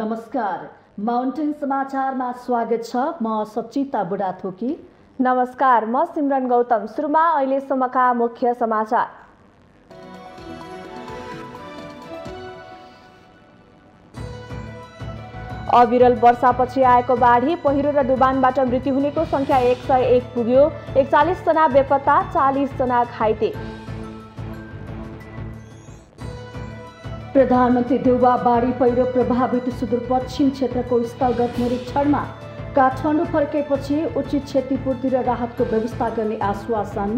नमस्कार माउन्टेन समाचारमा स्वागत छ म सचिता बुढाथोकी नमस्कार म सिमरन गौतम सुरुमा अहिलेसम्मका मुख्य समाचार अविरल वर्षापछि आएको बाढी पहिरो र डुबानबाट मृत्यु हुनेको सङ्ख्या एक सय एक पुग्यो एकचालिसजना बेपत्ता चालिसजना घाइते प्रधानमन्त्री देउवा बाढी पहिरो प्रभावित सुदूरपश्चिम क्षेत्रको स्थलगत निरीक्षणमा काठमाडौँ फर्केपछि उचित क्षतिपूर्ति र राहतको व्यवस्था गर्ने आश्वासन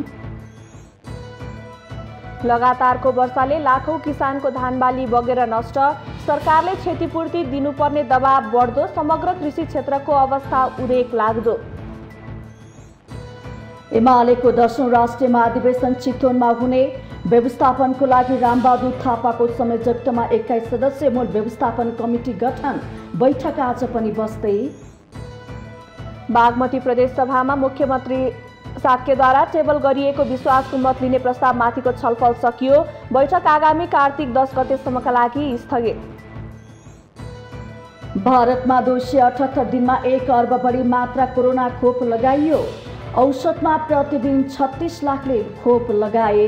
लगातारको वर्षाले लाखौँ किसानको धान बाली बगेर नष्ट सरकारले क्षतिपूर्ति दिनुपर्ने दबाब बढ्दो समग्र कृषि क्षेत्रको अवस्था उदेक लाग्दो एमालेको दसौँ राष्ट्रिय महाधिवेशन चितवनमा हुने व्यवस्थापनको लागि रामबहादुर थापाको संयोजकतामा एक्काइस सदस्यीय मूल व्यवस्थापन कमिटी गठन बैठक आज पनि बस्दै बागमती प्रदेशसभामा मुख्यमन्त्री साक्यद्वारा टेबल गरिएको विश्वासको मत लिने प्रस्तावमाथिको छलफल सकियो बैठक आगामी कार्तिक दस गतेसम्मका लागि स्थगित भारतमा दुई सय अठहत्तर दिनमा एक अर्ब बढी मात्रा कोरोना खोप लगाइयो औसतमा प्रतिदिन छत्तिस लाखले खोप लगाए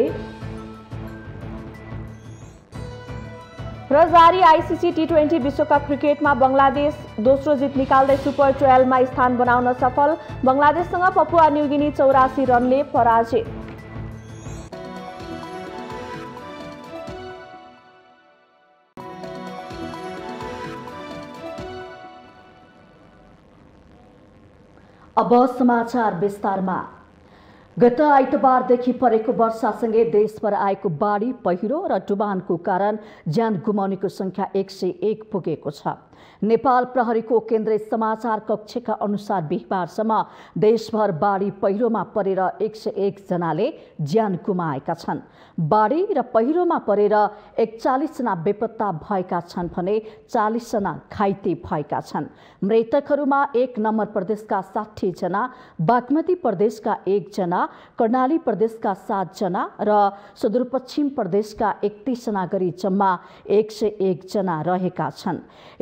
र जारी आइसिसी टी ट्वेन्टी विश्वकप क्रिकेटमा बङ्गलादेश दोस्रो जित निकाल्दै सुपर मा स्थान बनाउन सफल बङ्गलादेशसँग पपुवा न्युगिनी चौरासी रनले पराजित अब समाचार विस्तारमा गत आइतबारदेखि परेको वर्षासँगै देशभर आएको बाढी पहिरो र डुबानको कारण ज्यान गुमाउनेको सङ्ख्या एक सय एक पुगेको छ नेपाल प्रहरीको केन्द्रीय समाचार कक्षका अनुसार बिहिबारसम्म देशभर बाढी पहिरोमा परेर एक सय एकजनाले ज्यान गुमाएका छन् बाढी र पहिरोमा परेर एकचालिसजना बेपत्ता भएका छन् भने चालिसजना घाइते भएका छन् मृतकहरूमा एक नम्बर प्रदेशका साठीजना बागमती प्रदेशका एकजना कर्णाली प्रदेशका सातजना र सुदूरपश्चिम प्रदेशका एकतिसजना गरी जम्मा एक सय एकजना रहेका छन्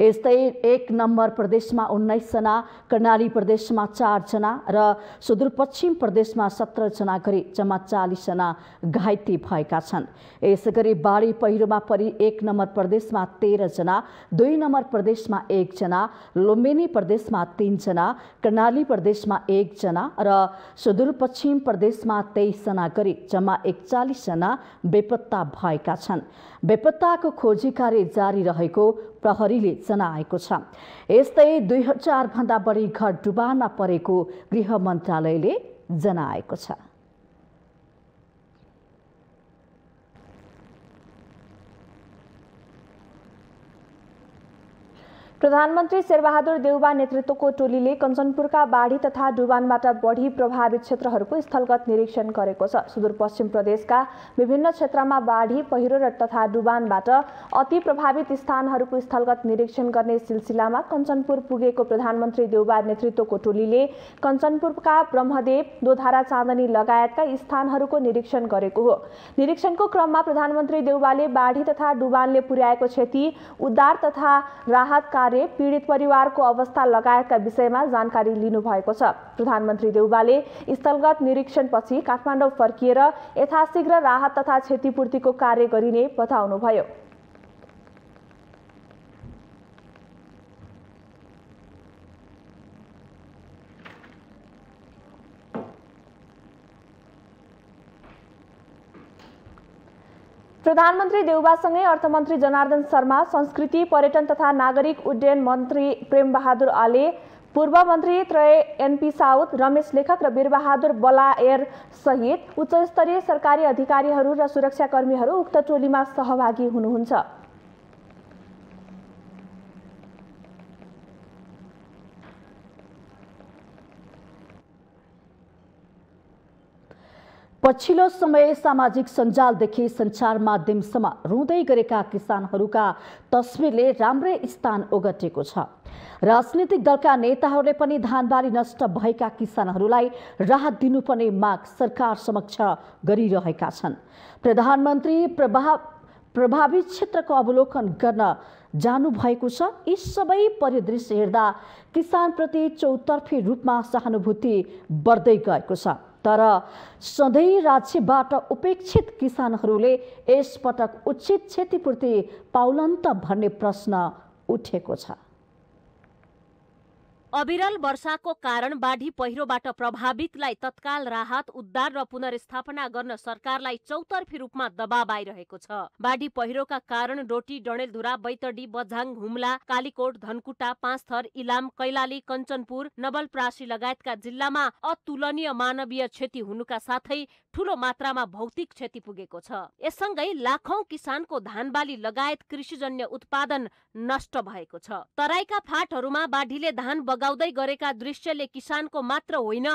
यस्तै ए एक नम्बर प्रदेशमा उन्नाइसजना कर्णाली प्रदेशमा चारजना र सुदूरपश्चिम प्रदेशमा सत्रजना गरी जम्मा चालिसजना घाइते भएका छन् यसै बाढी पहिरोमा परि एक नम्बर प्रदेशमा तेह्रजना दुई नम्बर प्रदेशमा एकजना लुम्बिनी प्रदेशमा तिनजना कर्णाली प्रदेशमा एकजना र सुदूरपश्चिम प्रदेशमा तेइसजना गरी जम्मा एकचालिसजना बेपत्ता भएका छन् बेपत्ताको खोजी कार्य जारी रहेको प्रहरीले जना आएको छ यस्तै दुई हजारभन्दा बढी घर डुबान परेको गृह मन्त्रालयले जनाएको छ प्रधानमन्त्री शेरबहादुर देउबा नेतृत्वको टोलीले कञ्चनपुरका बाढी तथा डुबानबाट बढी प्रभावित क्षेत्रहरूको स्थलगत निरीक्षण गरेको छ सुदूरपश्चिम प्रदेशका विभिन्न क्षेत्रमा बाढी पहिरो र तथा डुबानबाट अति प्रभावित स्थानहरूको स्थलगत निरीक्षण गर्ने सिलसिलामा कञ्चनपुर पुगेको प्रधानमन्त्री देउबा नेतृत्वको टोलीले कञ्चनपुरका ब्रह्मदेव दोधारा चाँदनी लगायतका स्थानहरूको निरीक्षण गरेको हो निरीक्षणको क्रममा प्रधानमन्त्री देउबाले बाढी तथा डुबानले पुर्याएको क्षति उद्धार तथा राहत कार्य पीडित परिवारको अवस्था लगायतका विषयमा जानकारी लिनुभएको छ प्रधानमन्त्री देउबाले स्थलगत निरीक्षणपछि काठमाडौँ फर्किएर यथाशीघ्र राहत तथा क्षतिपूर्तिको कार्य गरिने बताउनुभयो प्रधानमन्त्री देउबासँगै अर्थमन्त्री जनार्दन शर्मा संस्कृति पर्यटन तथा नागरिक उड्डयन मन्त्री प्रेमबहादुर आले पूर्व मन्त्री त्रय एनपी साउद रमेश लेखक र वीरबहादुर बलायर सहित उच्चस्तरीय सरकारी अधिकारीहरू र सुरक्षाकर्मीहरू उक्त टोलीमा सहभागी हुनुहुन्छ पछिल्लो समय सामाजिक सञ्जालदेखि सञ्चार माध्यमसम्म रुँदै गरेका किसानहरूका तस्विरले राम्रै स्थान ओगटेको छ राजनीतिक दलका नेताहरूले पनि धानबारी नष्ट भएका किसानहरूलाई राहत दिनुपर्ने माग सरकार समक्ष गरिरहेका छन् प्रधानमन्त्री प्रभाव प्रभावित क्षेत्रको अवलोकन गर्न जानुभएको छ यी सबै परिदृश्य हेर्दा किसानप्रति चौतर्फी रूपमा सहानुभूति बढ्दै गएको छ तर सधैँ राज्यबाट उपेक्षित किसानहरूले यसपटक उचित क्षतिपूर्ति पाउलन् त भन्ने प्रश्न उठेको छ अविरल वर्षाको कारण बाढी पहिरोबाट प्रभावितलाई तत्काल राहत उद्धार र पुनर्स्थापना गर्न सरकारलाई चौतर्फी रूपमा दबाव आइरहेको छ बाढी पहिरोका कारण डोटी डणेलधुरा बैतडी बझाङ हुम्ला कालीकोट धनकुटा पाँचथर इलाम कैलाली कञ्चनपुर नवलप्रासी लगायतका जिल्लामा अतुलनीय मानवीय क्षति हुनुका साथै ठुलो मात्रामा भौतिक क्षति पुगेको छ यससँगै लाखौं किसानको धान बाली लगायत कृषिजन्य उत्पादन नष्ट भएको छ तराईका फाटहरूमा बाढीले धान बगाउँदै गरेका दृश्यले किसानको मात्र होइन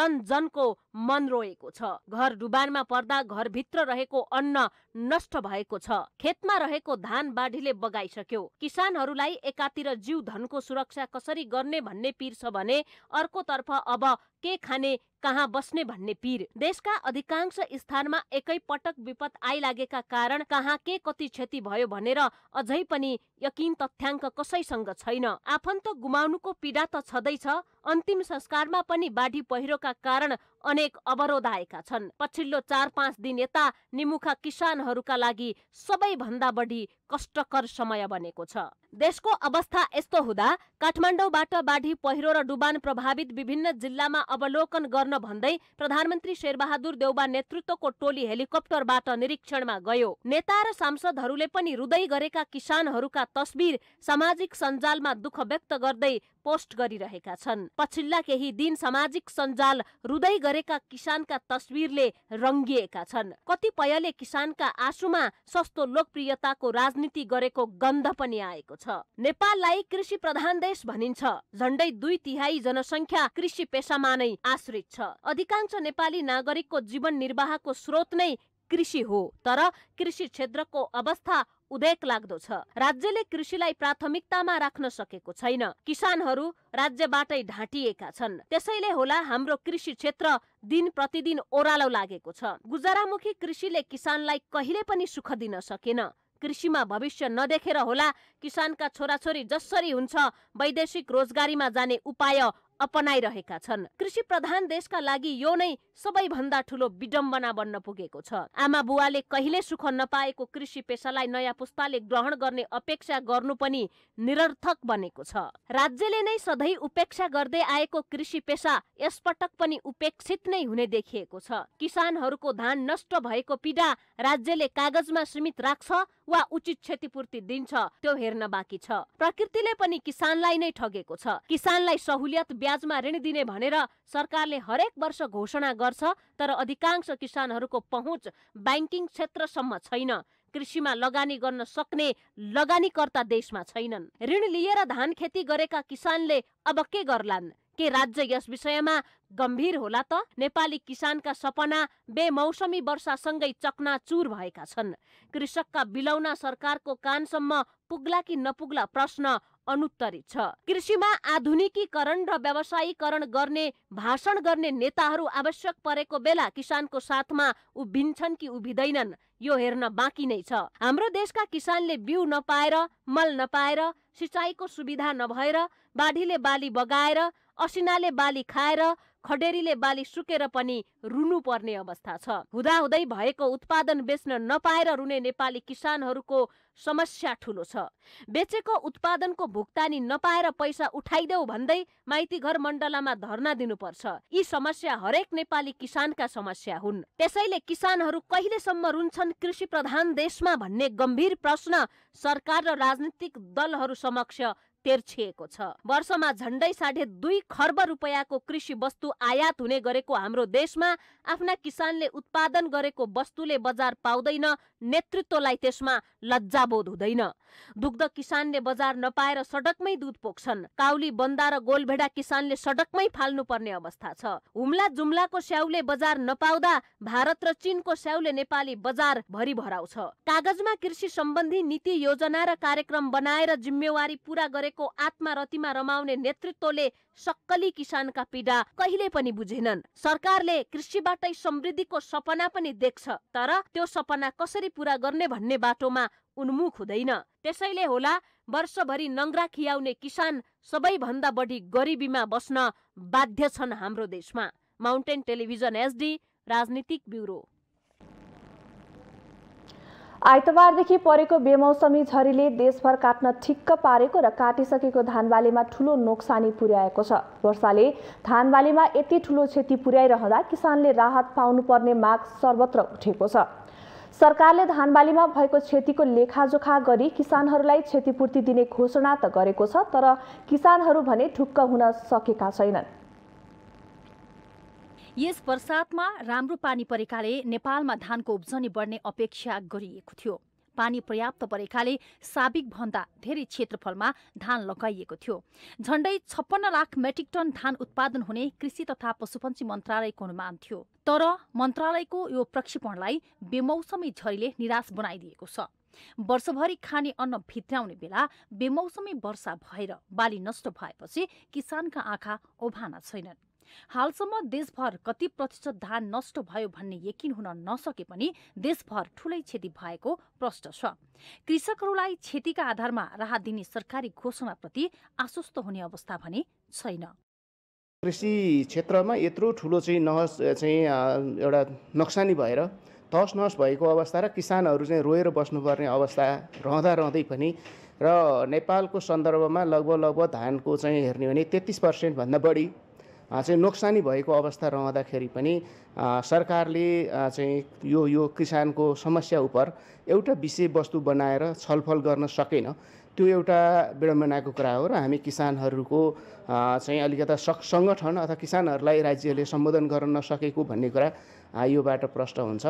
जन जनको मन रोएको छ घर डुबानमा पर्दा घरभित्र रहेको अन्न नष्ट भएको छ खेतमा रहेको धान बाढीले बगाइसक्यो किसानहरूलाई एकातिर जीव धनको सुरक्षा कसरी गर्ने भन्ने पीर छ भने अर्कोतर्फ अब के खाने कहाँ बस्ने भन्ने पीर देशका अधिकांश स्थानमा एकै पटक विपद आइलागेका कारण कहाँ के कति क्षति भयो भनेर अझै पनि यकिन तथ्याङ्क कसैसँग छैन आफन्त गुमाउनुको पीडा त छँदैछ अन्तिम संस्कारमा पनि बाढी पहिरोका कारण अनेक अवरोध आएका छन् पछिल्लो चार पाँच दिन यता निमुखा किसानहरूका लागि सबैभन्दा बढी कष्टकर समय बनेको छ देशको अवस्था यस्तो हुँदा काठमाडौँबाट बाढी पहिरो र डुबान प्रभावित विभिन्न जिल्लामा अवलोकन गर्न भन्दै प्रधानमन्त्री शेरबहादुर देउबा नेतृत्वको टोली हेलिकप्टरबाट निरीक्षणमा गयो नेता र सांसदहरूले पनि रुदै गरेका किसानहरूका तस्बिर सामाजिक सञ्जालमा दुःख व्यक्त गर्दै पोस्ट गरिरहेका छन् पछिल्ला केही दिन सामाजिक सञ्जाल रुदै गरेका भएका किसानका तस्विरले रङ्गिएका छन् कतिपयले किसानका आँसुमा सस्तो लोकप्रियताको राजनीति गरेको गन्ध पनि आएको छ नेपाललाई कृषि प्रधान देश भनिन्छ झण्डै दुई तिहाई जनसङ्ख्या कृषि पेसामा नै आश्रित छ अधिकांश नेपाली नागरिकको जीवन निर्वाहको स्रोत नै कृषि हो तर कृषि क्षेत्रको अवस्था उदेक लाग्दो छ राज्यले कृषिलाई प्राथमिकतामा राख्न सकेको छैन किसानहरू राज्यबाटै ढाँटिएका छन् त्यसैले होला हाम्रो कृषि क्षेत्र दिन प्रतिदिन ओह्रालो लागेको छ गुजरामुखी कृषिले किसानलाई कहिले पनि सुख दिन सकेन कृषिमा भविष्य नदेखेर होला किसानका छोराछोरी जसरी हुन्छ वैदेशिक रोजगारीमा जाने उपाय अपनाइरहेका छन् कृषि प्रधान देशका लागि यो नै सबैभन्दा ठुलो विडम्बना बन्न पुगेको छ आमा बुवाले कहिले सुख नपाएको कृषि पेसालाई नयाँ पुस्ताले ग्रहण गर्ने अपेक्षा गर्नु पनि निरर्थक बनेको छ राज्यले नै सधैँ उपेक्षा गर्दै आएको कृषि पेसा यसपटक पनि उपेक्षित नै हुने देखिएको छ किसानहरूको धान नष्ट भएको पीडा राज्यले कागजमा सीमित राख्छ वा उचित क्षतिपूर्ति दिन्छ त्यो हेर्न बाँकी छ प्रकृतिले पनि किसानलाई नै ठगेको छ किसानलाई सहुलियत ब्याजमा ऋण दिने भनेर सरकारले हरेक वर्ष घोषणा गर्छ तर अधिकांश किसानहरूको पहुँच ब्याङ्किङ क्षेत्रसम्म छैन कृषिमा लगानी गर्न सक्ने लगानीकर्ता देशमा छैनन् ऋण लिएर धान खेती गरेका किसानले अब के गर्लान् के राज्य यस विषयमा गम्भीर होला त नेपाली किसानका सपना बेमौसमी वर्षासँगै चकनाचुर भएका छन् कृषकका बिलौना सरकारको कानसम्म पुग्ला कि नपुग्ला प्रश्न अनुत्तरित छ कृषिमा आधुनिकीकरण र व्यवसायीकरण गर्ने भाषण गर्ने नेताहरू आवश्यक परेको बेला किसानको साथमा उभिन्छन् कि उभिँदैनन् यो हेर्न बाँकी नै छ हाम्रो देशका किसानले बिउ नपाएर मल नपाएर सिँचाइको सुविधा नभएर बाढीले बाली बगाएर असिनाले बाली खाएर खडेरीले बाली सुकेर पनि रुनु पर्ने अवस्था छ हुँदाहुँदै भएको उत्पादन बेच्न नपाएर रुने नेपाली किसानहरूको समस्या ठुलो छ बेचेको उत्पादनको भुक्तानी नपाएर पैसा उठाइदेऊ भन्दै माइतीघर मण्डलामा धर्ना दिनुपर्छ यी समस्या हरेक नेपाली किसानका समस्या हुन् त्यसैले किसानहरू कहिलेसम्म रुन्छन् कृषि प्रधान देशमा भन्ने गम्भीर प्रश्न सरकार र राजनीतिक दलहरू समक्ष तेर्छिएको छ वर्षमा झण्डै साढे दुई खर्ब रुपियाँको कृषि वस्तु आयात हुने गरेको हाम्रो देशमा आफ्ना किसानले उत्पादन गरेको वस्तुले बजार पाउँदैन नेतृत्वलाई त्यसमा लज्जाबोध हुँदैन दुग्ध किसानले बजार नपाएर सडकमै दुध पोख्छन् काउली बन्दा र गोलभेडा किसानले सडकमै फाल्नु पर्ने अवस्था छ हुम्ला जुम्लाको स्याउले बजार नपाउँदा भारत र चीनको स्याउले नेपाली बजार भरि भराउँछ कागजमा कृषि सम्बन्धी नीति योजना र कार्यक्रम बनाएर जिम्मेवारी पूरा गरेको आत्मरतिमा रमाउने नेतृत्वले सक्कली किसानका पीडा कहिले पनि बुझेनन् सरकारले कृषिबाटै समृद्धिको सपना पनि देख्छ तर त्यो सपना कसरी पूरा गर्ने भन्ने बाटोमा उन्मुख हुँदैन त्यसैले होला वर्षभरि नङ्ग्रा खियाउने किसान सबैभन्दा बढी गरिबीमा बस्न बाध्य छन् हाम्रो देशमा माउन्टेन टेलिभिजन एसडी राजनीतिक ब्युरो आइतबारदेखि परेको बेमौसमी झरीले देशभर काट्न ठिक्क पारेको र काटिसकेको धानबालीमा ठुलो नोक्सानी पुर्याएको छ वर्षाले धानबालीमा यति ठुलो क्षति पुर्याइरहँदा किसानले राहत पाउनुपर्ने माग सर्वत्र उठेको छ सरकारले धानबालीमा भएको क्षतिको लेखाजोखा गरी किसानहरूलाई क्षतिपूर्ति दिने घोषणा त गरेको छ तर किसानहरू भने ठुक्क हुन सकेका छैनन् यस वर्षातमा राम्रो पानी परेकाले नेपालमा धानको उब्जनी बढ्ने अपेक्षा गरिएको थियो पानी पर्याप्त परेकाले साबिक भन्दा धेरै क्षेत्रफलमा धान लगाइएको थियो झण्डै छप्पन्न लाख मेट्रिक टन धान उत्पादन हुने कृषि तथा पशुपन्ची मन्त्रालयको अनुमान थियो तर मन्त्रालयको यो प्रक्षेपणलाई बेमौसमी झरीले निराश बनाइदिएको छ वर्षभरि खाने अन्न भित्राउने बेला बेमौसमी वर्षा भएर बाली नष्ट भएपछि किसानका आँखा ओभाना छैनन् हालसम्म देशभर कति प्रतिशत धान नष्ट भयो भन्ने यकिन हुन नसके पनि देशभर ठूलै क्षति भएको प्रष्ट छ कृषकहरूलाई क्षतिका आधारमा राहत दिने सरकारी घोषणाप्रति आश्वस्त हुने अवस्था भने छैन कृषि क्षेत्रमा यत्रो ठुलो चाहिँ नहस चाहिँ एउटा नोक्सानी भएर तहस नहस भएको अवस्था र किसानहरू चाहिँ रोएर बस्नुपर्ने अवस्था रहँदा रहँदै पनि र नेपालको सन्दर्भमा लगभग लगभग धानको चाहिँ हेर्ने हो भने तेत्तिस पर्सेन्टभन्दा बढी चाहिँ नोक्सानी भएको अवस्था रहँदाखेरि पनि सरकारले चाहिँ यो यो किसानको समस्या उप एउटा विषयवस्तु बनाएर छलफल गर्न सकेन त्यो एउटा विडम्बनाको कुरा हो र हामी किसानहरूको चाहिँ अलिकति सङ्गठन अथवा किसानहरूलाई राज्यले सम्बोधन गर्न नसकेको भन्ने कुरा योबाट प्रष्ट हुन्छ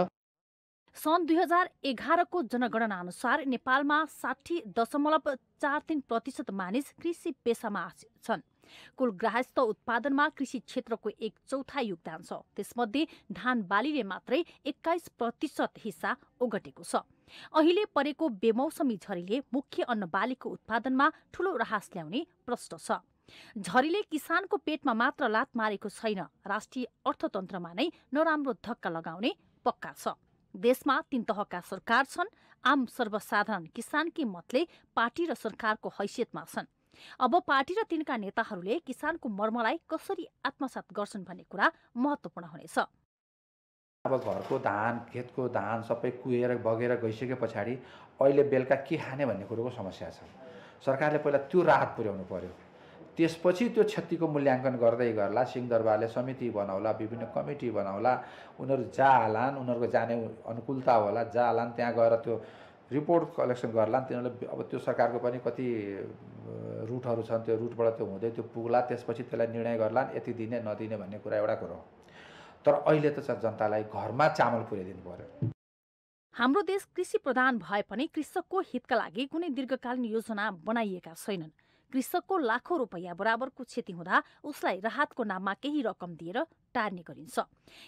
सन् दुई हजार एघारको जनगणना अनुसार नेपालमा साठी दशमलव चार तिन प्रतिशत मानिस कृषि पेसामा छन् कुल ग्राहस्थ उत्पादनमा कृषि क्षेत्रको एक चौथा योगदान छ त्यसमध्ये धान बालीले मात्रै एक्काइस प्रतिशत हिस्सा ओगटेको छ अहिले परेको बेमौसमी झरीले मुख्य अन्न बालीको उत्पादनमा ठूलो राहस ल्याउने प्रश्न छ झरीले किसानको पेटमा मात्र लात मारेको छैन राष्ट्रिय अर्थतन्त्रमा नै नराम्रो धक्का लगाउने पक्का छ देशमा तीन तहका सरकार छन् आम सर्वसाधारण किसानकी मतले पार्टी र सरकारको हैसियतमा छन् अब पार्टी र तिनका नेताहरूले किसानको मर्मलाई कसरी आत्मसात गर्छन् भन्ने कुरा महत्त्वपूर्ण हुनेछ अब घरको धान खेतको धान सबै कुहेर बगेर गइसके पछाडि अहिले बेलुका के खाने भन्ने कुरोको समस्या छ सरकारले पहिला त्यो राहत पुर्याउनु पर्यो त्यसपछि त्यो क्षतिको मूल्याङ्कन गर्दै गर्ला सिंहदरबारले समिति बनाउला विभिन्न कमिटी बनाउला उनीहरू जा हालान् उनीहरूको जाने अनुकूलता होला जा हालान् त्यहाँ गएर त्यो रिपोर्ट कलेक्सन गर्ला तिनीहरूले अब त्यो सरकारको पनि कति रुटहरू छन् त्यो रुटबाट त्यो हुँदै त्यो पुग्ला त्यसपछि त्यसलाई निर्णय गर्ला यति दिने नदिने भन्ने कुरा एउटा कुरो हो तर अहिले त जनतालाई घरमा चामल पुर्याइदिनु पर्यो हाम्रो देश कृषि प्रधान भए पनि कृषकको हितका लागि कुनै दीर्घकालीन योजना बनाइएका छैनन् कृषकको लाखौँ रुपैयाँ बराबरको क्षति हुँदा उसलाई राहतको नाममा केही रकम दिएर टार्ने गरिन्छ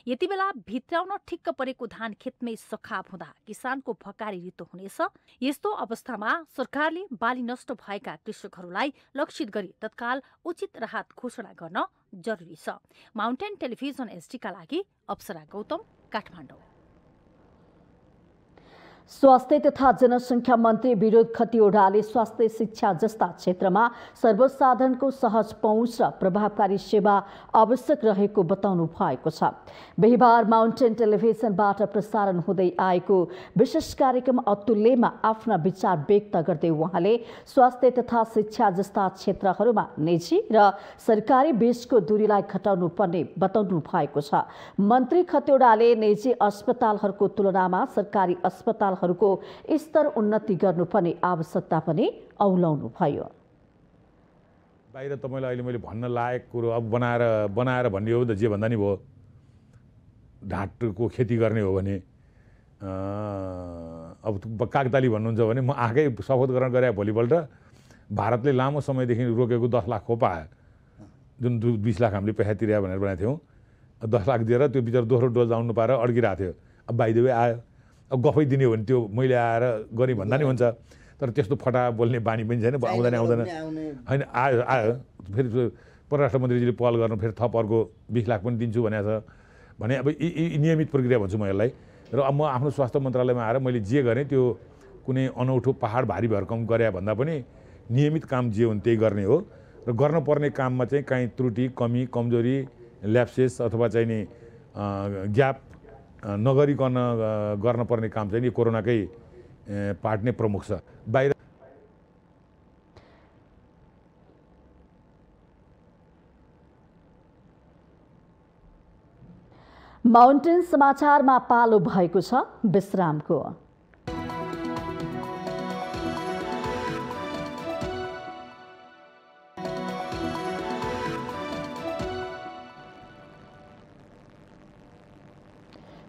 यति बेला भित्राउन ठिक्क परेको धान खेतमै सखाप हुँदा किसानको भकारी रितो हुनेछ यस्तो अवस्थामा सरकारले बाली नष्ट भएका कृषकहरूलाई लक्षित गरी तत्काल उचित राहत घोषणा गर्न जरुरी छ माउन्टेन टेलिभिजन एसडीका लागि अप्सरा गौतम काठमाडौँ स्वास्थ्य तथा जनसङ्ख्या मन्त्री विरोध खतिवडाले स्वास्थ्य शिक्षा जस्ता क्षेत्रमा सर्वसाधारणको सहज पहुँच र प्रभावकारी सेवा आवश्यक रहेको बताउनु भएको छ बिहिबार माउन्टेन टेलिभिजनबाट प्रसारण हुँदै आएको विशेष कार्यक्रम अतुल्यमा आफ्ना विचार व्यक्त गर्दै उहाँले स्वास्थ्य तथा शिक्षा जस्ता क्षेत्रहरूमा निजी र सरकारी बीचको दूरीलाई घटाउनु पर्ने बताउनु भएको छ मन्त्री खतिवडाले निजी अस्पतालहरूको तुलनामा सरकारी अस्पताल अस्पतालहरूको स्तर उन्नति गर्नुपर्ने आवश्यकता पनि औलाउनु भयो बाहिर तपाईँलाई अहिले मैले भन्न लायक कुरो अब बनाएर बनाएर भन्ने हो त जे भन्दा नि भयो ढाँटको खेती गर्ने हो भने अब कागताली भन्नुहुन्छ भने म आफै शपथ ग्रहण गरे भोलिपल्ट भारतले लामो समयदेखि रोकेको दस लाख खोप आयो जुन दु बिस लाख हामीले पैसा तिर्या भनेर बनाएको थियौँ दस लाख दिएर त्यो बिचरा दोस्रो डोज आउनु पाएर अड्किरहेको थियो अब बाइदेवे आयो अब गफै दिने हो भने त्यो मैले आएर गरेँ भन्दा नि हुन्छ तर त्यस्तो फटा बोल्ने बानी पनि छैन आउँदैन आउँदैन होइन आयो आयो फेरि परराष्ट्र मन्त्रीजीले पहल गर्नु फेरि थप अर्को बिस लाख पनि दिन्छु भनेको छ भने अब नियमित प्रक्रिया भन्छु म यसलाई र अब म आफ्नो स्वास्थ्य मन्त्रालयमा आएर मैले जे गरेँ त्यो कुनै अनौठो पाहाड भारी भरकम गरे भन्दा पनि नियमित काम जे हुन् त्यही गर्ने हो र गर्नुपर्ने काममा चाहिँ काहीँ त्रुटि कमी कमजोरी ल्याप्सेस अथवा चाहिँ नि ग्याप नगरिकन गर्न पर्ने काम चाहिँ नि कोरोनाकै पार्ट नै प्रमुख छ बाहिर माउन्टेन समाचारमा पालो भएको छ विश्रामको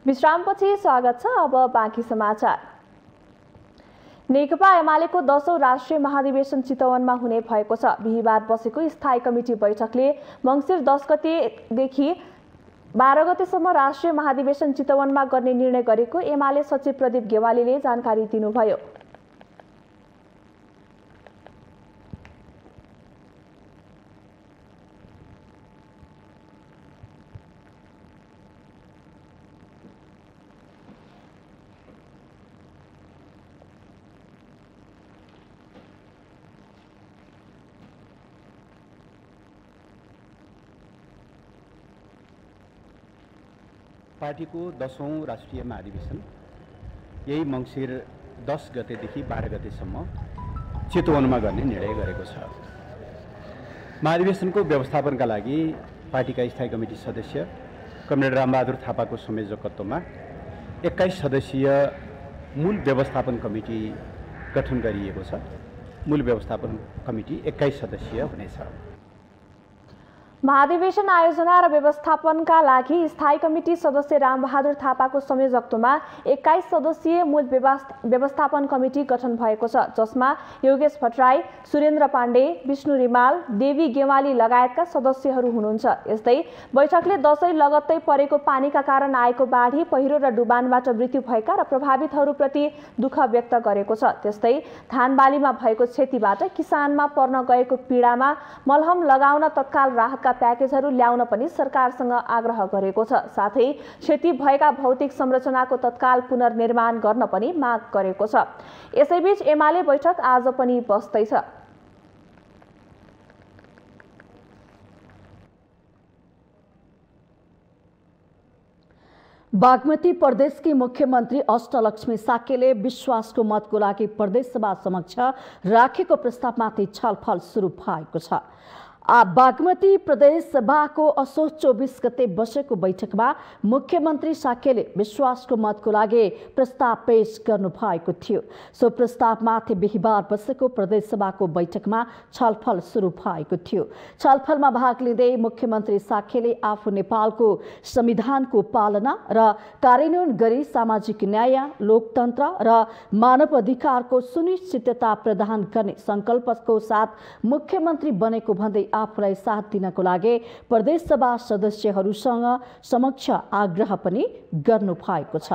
विश्रामपछि स्वागत छ अब बाँकी समाचार नेकपा एमालेको दसौँ राष्ट्रिय महाधिवेशन चितवनमा हुने भएको छ बिहिबार बसेको स्थायी कमिटी बैठकले मङ्सिर दस गतेदेखि बाह्र गतेसम्म राष्ट्रिय महाधिवेशन चितवनमा गर्ने निर्णय गरेको एमाले सचिव प्रदीप गेवालीले जानकारी दिनुभयो पार्टीको दसौँ राष्ट्रिय महाधिवेशन यही मङ्सिर दस गतेदेखि बाह्र गतेसम्म चितवनमा गर्ने निर्णय गरेको छ महाधिवेशनको व्यवस्थापनका लागि पार्टीका स्थायी कमिटी सदस्य कमरेड रामबहादुर थापाको संयोजकत्वमा एक्काइस सदस्यीय मूल व्यवस्थापन कमिटी गठन गरिएको छ मूल व्यवस्थापन कमिटी एक्काइस सदस्यीय हुनेछ महाधिवेशन आयोजना र व्यवस्थापनका लागि स्थायी कमिटी सदस्य रामबहादुर थापाको संयोजकत्वमा एक्काइस सदस्यीय मूल व्यवस्थापन कमिटी गठन भएको छ जसमा योगेश भट्टराई सुरेन्द्र पाण्डे विष्णु रिमाल देवी गेवाली लगायतका सदस्यहरू हुनुहुन्छ यस्तै बैठकले दसैँ लगत्तै परेको पानीका कारण आएको बाढी पहिरो र डुबानबाट मृत्यु भएका र प्रभावितहरूप्रति दुःख व्यक्त गरेको छ त्यस्तै धानबालीमा भएको क्षतिबाट किसानमा पर्न गएको पीडामा मलहम लगाउन तत्काल राहतका प्याकेजहरू ल्याउन पनि सरकारसँग आग्रह गरेको छ साथै क्षति भएका भौतिक संरचनाको तत्काल पुनर्निर्माण गर्न पनि माग गरेको छ यसैबीच एमाले बैठक आज पनि बस्दैछ बागमती प्रदेशकी मुख्यमन्त्री अष्टलक्ष्मी साकेले विश्वासको मतको लागि प्रदेशसभा समक्ष राखेको प्रस्तावमाथि छलफल सुरु भएको छ आ बागमती प्रदेश सभाको असोज चौबिस गते बसेको बैठकमा मुख्यमन्त्री साकेले विश्वासको मतको लागि प्रस्ताव पेश गर्नुभएको थियो सो प्रस्तावमाथि बिहिबार बसेको प्रदेश सभाको बैठकमा छलफल सुरु भएको थियो छलफलमा भाग लिँदै मुख्यमन्त्री साकेले आफू नेपालको संविधानको पालना र कार्यान्वयन गरी सामाजिक न्याय लोकतन्त्र र मानव अधिकारको सुनिश्चितता प्रदान गर्ने सङ्कल्पको साथ मुख्यमन्त्री बनेको भन्दै आफूलाई साथ दिनको लागि प्रदेशसभा सदस्यहरूसँग समक्ष आग्रह पनि गर्नु भएको छ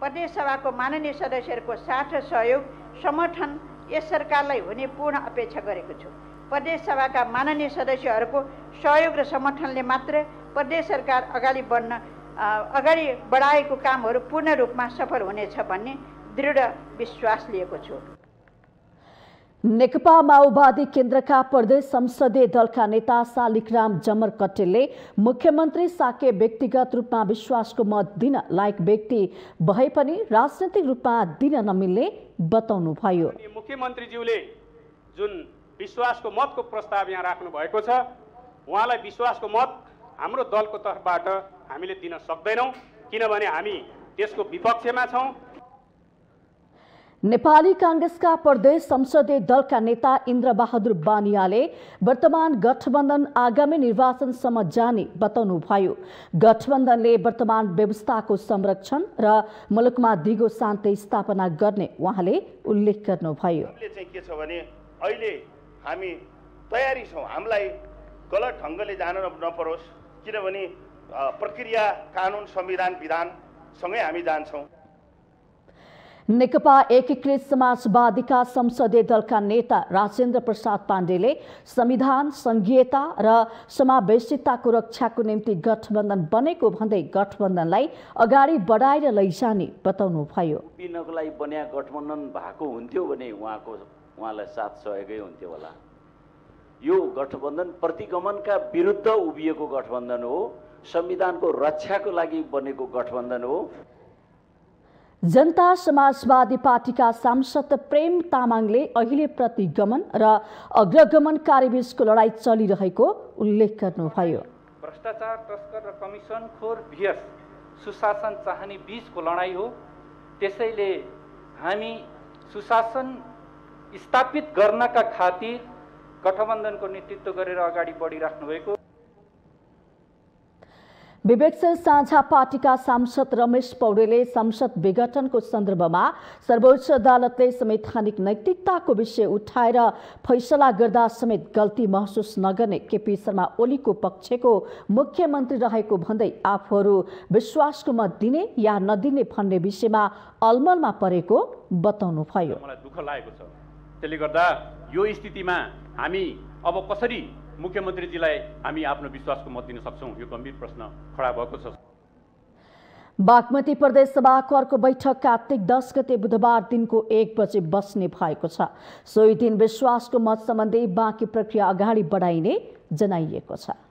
प्रदेशसभाको माननीय सदस्यहरूको साथ सहयोग समर्थन यस सरकारलाई हुने पूर्ण अपेक्षा गरेको छु प्रदेशसभाका माननीय सदस्यहरूको सहयोग र समर्थनले मात्र प्रदेश सरकार अगाडि बढ्न अगाडि बढाएको कामहरू पूर्ण रूपमा सफल हुनेछ भन्ने दृढ विश्वास लिएको छु नेकपा माओवादी केन्द्रका प्रदेश संसदीय दलका नेता शालिकराम जमर कटेलले मुख्यमन्त्री साके व्यक्तिगत रूपमा विश्वासको मत दिन लायक व्यक्ति भए पनि राजनैतिक रूपमा दिन नमिल्ने बताउनुभयो मुख्यमन्त्रीज्यूले जुन विश्वासको मतको प्रस्ताव यहाँ राख्नु भएको छ उहाँलाई विश्वासको मत हाम्रो दलको तर्फबाट हामीले दिन सक्दैनौँ किनभने हामी त्यसको विपक्षमा छौँ नेपाली काङ्ग्रेसका प्रदेश संसदीय दलका नेता इन्द्रबहादुर बानियाले वर्तमान गठबन्धन आगामी निर्वाचनसम्म जाने बताउनुभयो गठबन्धनले वर्तमान व्यवस्थाको संरक्षण र मुलुकमा दिगो शान्ति स्थापना गर्ने उहाँले उल्लेख गर्नुभयो के छ भने अहिले हामी तयारी छौँ हामीलाई गलत ढङ्गले जान नपरोस् किनभने प्रक्रिया कानुन संविधान विधानसँगै हामी जान्छौँ नेकपा एकीकृत समाजवादीका संसदीय दलका नेता राजेन्द्र प्रसाद पाण्डेले संविधान सङ्घीयता र समावेशिताको रक्षाको निम्ति गठबन्धन बनेको भन्दै गठबन्धनलाई अगाडि बढाएर लैजाने बताउनुभयो पिनको लागि गठबन्धन भएको हुन्थ्यो भने उहाँको उहाँलाई साथ सहयोगै हुन्थ्यो होला यो गठबन्धन प्रतिगमनका विरुद्ध उभिएको गठबन्धन हो संविधानको रक्षाको लागि बनेको गठबन्धन हो जनता समाजवादी पार्टीका सांसद प्रेम तामाङले अहिले प्रतिगमन र अग्रगमन कार्यबीचको लडाईँ चलिरहेको उल्लेख गर्नुभयो भ्रष्टाचार तस्कर र कमिसन खोर भियस सुशासन चाहने बिचको लडाइँ हो त्यसैले हामी सुशासन स्थापित गर्नका खातिर गठबन्धनको नेतृत्व गरेर अगाडि बढिराख्नु भएको विवेकशील साझा पार्टीका सांसद रमेश पौडेलले संसद विघटनको सन्दर्भमा सर्वोच्च अदालतले संवैधानिक नैतिकताको विषय उठाएर फैसला गर्दा समेत गल्ती महसुस नगर्ने केपी शर्मा ओलीको पक्षको मुख्यमन्त्री रहेको भन्दै आफूहरू विश्वासको मत दिने या नदिने भन्ने विषयमा अलमलमा परेको बताउनुभयो त्यसले गर्दा यो स्थितिमा हामी अब कसरी मुख्यमन्त्रीजीलाई हामी आफ्नो विश्वासको मत दिन सक्छौँ यो गम्भीर प्रश्न खडा भएको छ बागमती प्रदेशसभाको अर्को बैठक कार्तिक दस गते बुधबार दिनको एक बजे बस्ने भएको छ सोही दिन विश्वासको मत सम्बन्धी बाँकी प्रक्रिया अगाडि बढाइने जनाइएको छ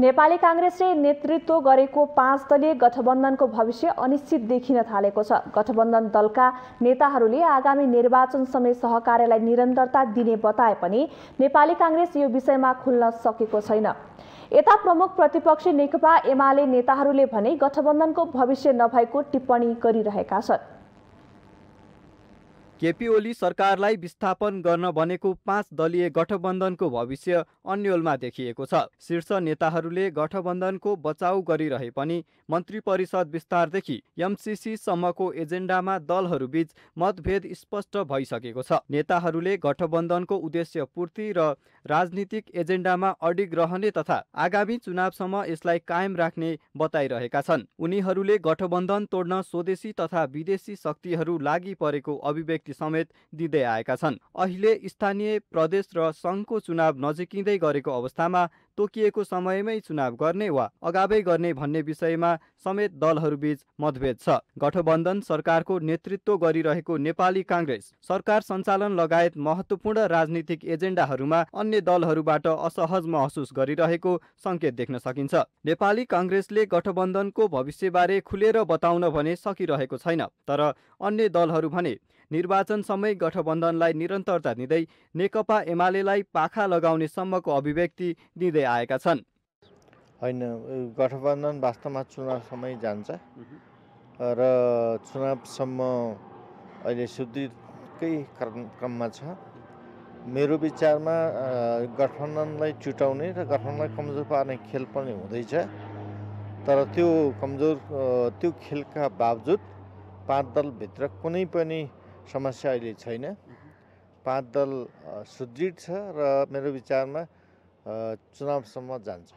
नेपाली काङ्ग्रेसले नेतृत्व गरेको पाँच दलीय गठबन्धनको भविष्य अनिश्चित देखिन थालेको छ गठबन्धन दलका नेताहरूले आगामी निर्वाचन समय सहकार्यलाई निरन्तरता दिने बताए पनि नेपाली काङ्ग्रेस यो विषयमा खुल्न सकेको छैन यता प्रमुख प्रतिपक्षी नेकपा एमाले नेताहरूले भने गठबन्धनको भविष्य नभएको टिप्पणी गरिरहेका छन् केपी ओली सरकारलाई विस्थापन गर्न बनेको पाँच दलीय गठबन्धनको भविष्य अन्यलमा देखिएको छ शीर्ष नेताहरूले गठबन्धनको बचाउ गरिरहे पनि मन्त्री परिषद विस्तारदेखि एमसिसीसम्मको एजेन्डामा दलहरूबीच मतभेद स्पष्ट भइसकेको छ नेताहरूले गठबन्धनको उद्देश्य पूर्ति र राजनीतिक एजेन्डामा अडिग रहने तथा आगामी चुनावसम्म यसलाई कायम राख्ने बताइरहेका छन् उनीहरूले गठबन्धन तोड्न स्वदेशी तथा विदेशी शक्तिहरू लागि परेको अभिव्यक्ति समेत दिँदै आएका छन् अहिले स्थानीय प्रदेश र सङ्घको चुनाव नजिकिँदै गरेको अवस्थामा तोकिएको समयमै चुनाव गर्ने वा अगावै गर्ने भन्ने विषयमा समेत दलहरूबीच मतभेद छ गठबन्धन सरकारको नेतृत्व गरिरहेको नेपाली काङ्ग्रेस सरकार सञ्चालन लगायत महत्त्वपूर्ण राजनीतिक एजेन्डाहरूमा अन्य दलहरूबाट असहज महसुस गरिरहेको सङ्केत देख्न सकिन्छ नेपाली काङ्ग्रेसले गठबन्धनको भविष्यबारे खुलेर बताउन भने सकिरहेको छैन तर अन्य दलहरू भने निर्वाचन समय गठबन्धनलाई निरन्तरता दिँदै नेकपा एमालेलाई पाखा लगाउने सम्मको अभिव्यक्ति दिँदै आएका छन् होइन गठबन्धन वास्तवमा चुनावसम्मै जान्छ र चुनावसम्म अहिले सुदृढकै क्रम क्रममा छ मेरो विचारमा गठबन्धनलाई चुटाउने र गठबन्धनलाई कमजोर पार्ने खेल पनि हुँदैछ तर त्यो कमजोर त्यो खेलका बावजुद पाँच दलभित्र कुनै पनि समस्या अहिले छैन पाँच दल सुदृढ छ र मेरो विचारमा चुनावसम्म जान्छ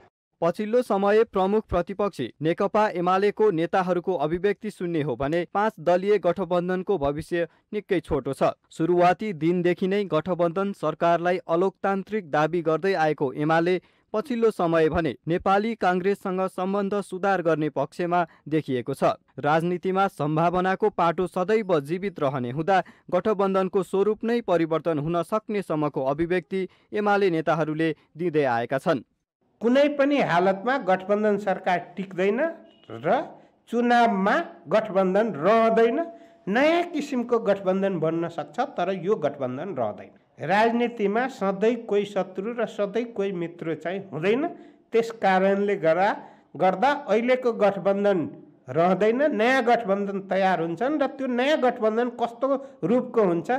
पछिल्लो समय प्रमुख प्रतिपक्षी नेकपा एमालेको नेताहरूको अभिव्यक्ति सुन्ने हो भने पाँच दलीय गठबन्धनको भविष्य निकै छोटो छ सुरुवाती दिनदेखि नै गठबन्धन सरकारलाई अलोकतान्त्रिक दावी गर्दै आएको एमाले पछिल्लो समय भने नेपाली काङ्ग्रेससँग सम्बन्ध सुधार गर्ने पक्षमा देखिएको छ राजनीतिमा सम्भावनाको पाटो सदैव जीवित रहने हुँदा गठबन्धनको स्वरूप नै परिवर्तन हुन सक्ने सम्मको अभिव्यक्ति एमाले नेताहरूले दिँदै आएका छन् कुनै पनि हालतमा गठबन्धन सरकार टिक्दैन र चुनावमा गठबन्धन रहँदैन नयाँ किसिमको गठबन्धन बन्न सक्छ तर यो गठबन्धन रहँदैन राजनीतिमा सधैँ कोही शत्रु र सधैँ कोही मित्र चाहिँ हुँदैन त्यस कारणले गर्दा गर्दा अहिलेको गठबन्धन रहँदैन नयाँ गठबन्धन तयार हुन्छन् र त्यो नयाँ गठबन्धन कस्तो रूपको हुन्छ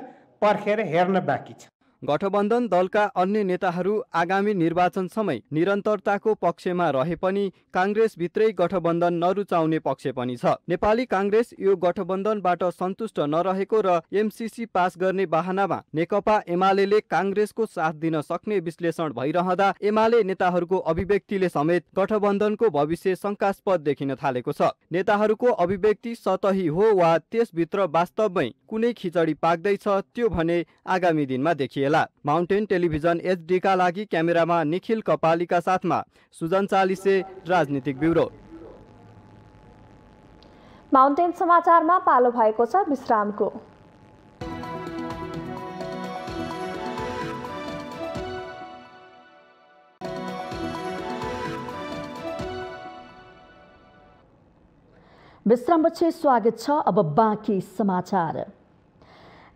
पर्खेर हेर्न बाँकी छ गठबन्धन दलका अन्य नेताहरू आगामी निर्वाचन समय निरन्तरताको पक्षमा रहे पनि काङ्ग्रेसभित्रै गठबन्धन नरुचाउने पक्ष पनि छ नेपाली काङ्ग्रेस यो गठबन्धनबाट सन्तुष्ट नरहेको र एमसिसी पास गर्ने बाहनामा नेकपा एमाले काङ्ग्रेसको साथ दिन सक्ने विश्लेषण भइरहँदा एमाले नेताहरूको अभिव्यक्तिले समेत गठबन्धनको भविष्य शङ्कास्पद देखिन थालेको छ नेताहरूको अभिव्यक्ति सतही हो वा त्यसभित्र वास्तवमै कुनै खिचडी पाक्दैछ त्यो भने आगामी दिनमा देखिएला बेला माउन्टेन टेलिभिजन एचडीका लागि क्यामेरामा निखिल कपालीका साथमा सुजन चालिसे राजनीतिक ब्युरो माउन्टेन समाचारमा पालो भएको छ विश्रामको विश्रामपछि स्वागत छ अब बाँकी समाचार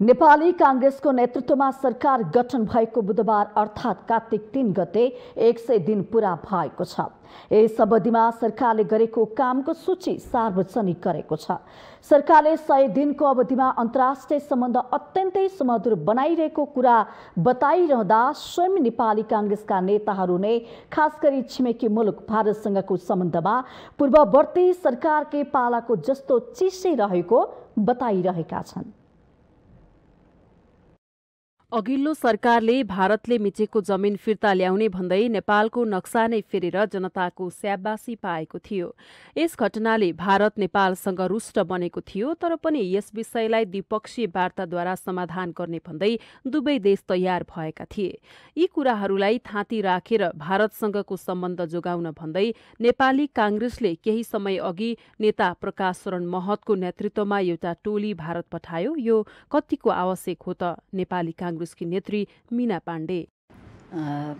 नेपाली काङ्ग्रेसको नेतृत्वमा सरकार गठन भएको बुधबार अर्थात् कार्तिक तिन गते एक सय दिन पुरा भएको छ यस अवधिमा सरकारले गरेको कामको सूची सार्वजनिक गरेको छ सरकारले सय दिनको अवधिमा अन्तर्राष्ट्रिय सम्बन्ध अत्यन्तै सुमधुर बनाइरहेको कुरा बताइरहँदा स्वयं नेपाली काङ्ग्रेसका नेताहरू नै खास गरी छिमेकी मुलुक भारतसँगको सम्बन्धमा पूर्ववर्ती सरकारकै पालाको जस्तो चिसै रहेको बताइरहेका छन् अघिल्लो सरकारले भारतले मिचेको जमिन फिर्ता ल्याउने भन्दै नेपालको नक्सा नै फेरेर जनताको स्याबासी पाएको थियो यस घटनाले भारत नेपालसँग रुष्ट बनेको थियो तर पनि यस विषयलाई द्विपक्षीय वार्ताद्वारा समाधान गर्ने भन्दै दुवै देश तयार भएका थिए यी कुराहरूलाई थाँती राखेर भारतसँगको सम्बन्ध जोगाउन भन्दै नेपाली काङ्ग्रेसले केही समय अघि नेता प्रकाश शरण महतको नेतृत्वमा एउटा टोली भारत पठायो यो कतिको आवश्यक हो त नेपाली काङ्ग्रेस काङ्ग्रेसकी नेत्री मिना पाण्डे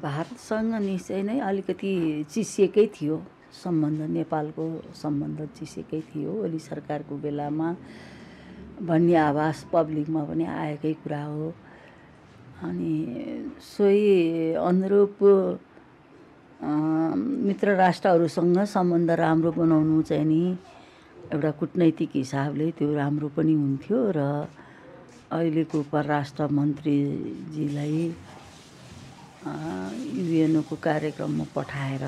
भारतसँग निश्चय नै अलिकति चिसिएकै थियो सम्बन्ध नेपालको सम्बन्ध चिसेकै थियो ओली सरकारको बेलामा भन्ने आवाज पब्लिकमा पनि आएकै कुरा हो अनि सोही अनुरूप मित्र राष्ट्रहरूसँग सम्बन्ध राम्रो बनाउनु चाहिँ नि एउटा कुटनैतिक हिसाबले त्यो राम्रो पनि हुन्थ्यो र अहिलेको परराष्ट्र मन्त्रीजीलाई युएनओको कार्यक्रममा पठाएर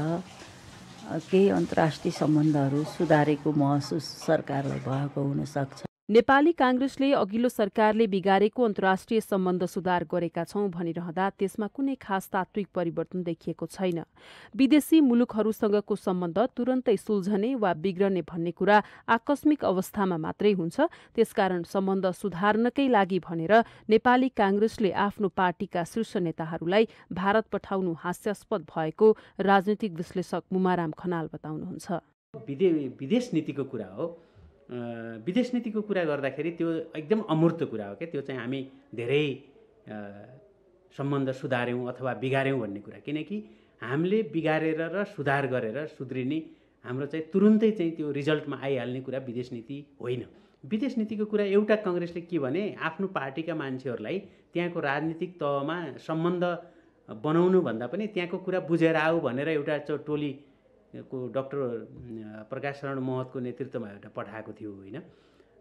केही अन्तर्राष्ट्रिय सम्बन्धहरू सुधारेको महसुस सरकारलाई भएको हुनसक्छ नेपाली कांग्रेसले अघिल्लो सरकारले बिगारेको अन्तर्राष्ट्रिय सम्बन्ध सुधार गरेका छौं भनिरहँदा त्यसमा कुनै खास तात्विक परिवर्तन देखिएको छैन विदेशी मुलुकहरूसँगको सम्बन्ध तुरन्तै सुल्झने वा बिग्रने भन्ने कुरा आकस्मिक अवस्थामा मात्रै हुन्छ त्यसकारण सम्बन्ध सुधार्नकै लागि भनेर नेपाली कांग्रेसले आफ्नो पार्टीका शीर्ष नेताहरूलाई भारत पठाउनु हास्यास्पद भएको राजनीतिक विश्लेषक मुमाराम खनाल बताउनुहुन्छ विदेश नीतिको कुरा हो विदेश नीतिको कुरा गर्दाखेरि त्यो एकदम अमूर्त कुरा हो क्या त्यो चाहिँ हामी धेरै सम्बन्ध सुधार्यौँ अथवा बिगार्यौँ भन्ने कुरा किनकि हामीले बिगारेर र सुधार गरेर सुध्रिने हाम्रो चाहिँ तुरुन्तै चाहिँ त्यो रिजल्टमा आइहाल्ने कुरा विदेश नीति होइन विदेश नीतिको कुरा एउटा कङ्ग्रेसले के भने आफ्नो पार्टीका मान्छेहरूलाई त्यहाँको राजनीतिक तहमा सम्बन्ध बनाउनुभन्दा पनि त्यहाँको कुरा बुझेर आऊ भनेर एउटा टोली को डक्टर प्रकाश शरण महतको नेतृत्वमा एउटा पठाएको थियो होइन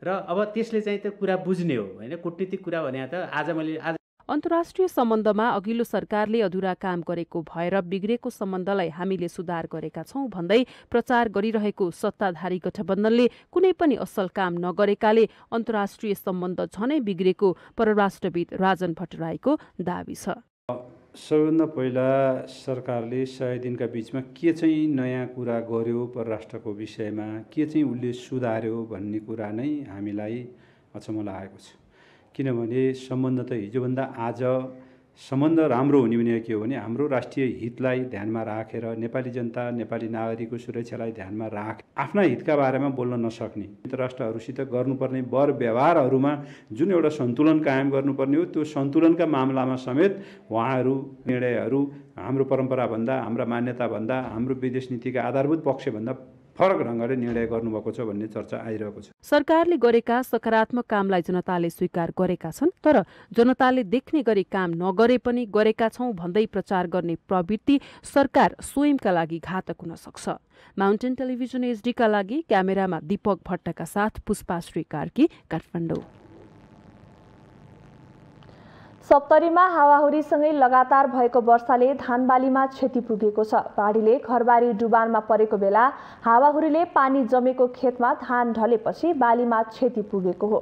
र अब त्यसले चाहिँ त कुरा बुझ्ने हो होइन कुटनीतिक कुरा भने त आज मैले आज अन्तर्राष्ट्रिय सम्बन्धमा अघिल्लो सरकारले अधुरा काम गरेको भएर बिग्रेको सम्बन्धलाई हामीले सुधार गरेका छौं भन्दै प्रचार गरिरहेको सत्ताधारी गठबन्धनले कुनै पनि असल काम नगरेकाले अन्तर्राष्ट्रिय सम्बन्ध झनै बिग्रेको परराष्ट्रविद राजन भट्टराईको दावी छ सबैभन्दा पहिला सरकारले सय दिनका बिचमा के चाहिँ नयाँ कुरा गर्यो परराष्ट्रको विषयमा के चाहिँ उसले सुधार्यो भन्ने कुरा नै हामीलाई अचम्म लागेको छ किनभने सम्बन्ध त हिजोभन्दा आज सम्बन्ध राम्रो हुने भने के हो भने हाम्रो राष्ट्रिय हितलाई ध्यानमा राखेर नेपाली जनता नेपाली नागरिकको सुरक्षालाई ध्यानमा राख आफ्ना हितका बारेमा बोल्न नसक्ने राष्ट्रहरूसित गर्नुपर्ने वर व्यवहारहरूमा जुन एउटा सन्तुलन कायम गर्नुपर्ने हो त्यो सन्तुलनका मामलामा समेत उहाँहरू निर्णयहरू हाम्रो परम्पराभन्दा हाम्रा मान्यताभन्दा हाम्रो विदेश नीतिका आधारभूत पक्षभन्दा फरक ढङ्गले निर्णय गर्नुभएको छ भन्ने चर्चा आइरहेको छ सरकारले गरेका सकारात्मक कामलाई जनताले स्वीकार गरेका छन् तर जनताले देख्ने गरी काम नगरे पनि गरेका छौँ भन्दै प्रचार गर्ने प्रवृत्ति सरकार स्वयंका लागि घातक हुन सक्छ माउन्टेन टेलिभिजन एचडीका लागि क्यामेरामा दीपक भट्टका साथ पुष्पा श्री कार्की काठमाडौँ सप्तरीमा हावाहुरीसँगै लगातार भएको वर्षाले धानबालीमा क्षति पुगेको छ बाढीले घरबारी डुबानमा परेको बेला हावाहुरीले पानी जमेको खेतमा धान ढलेपछि बालीमा क्षति पुगेको हो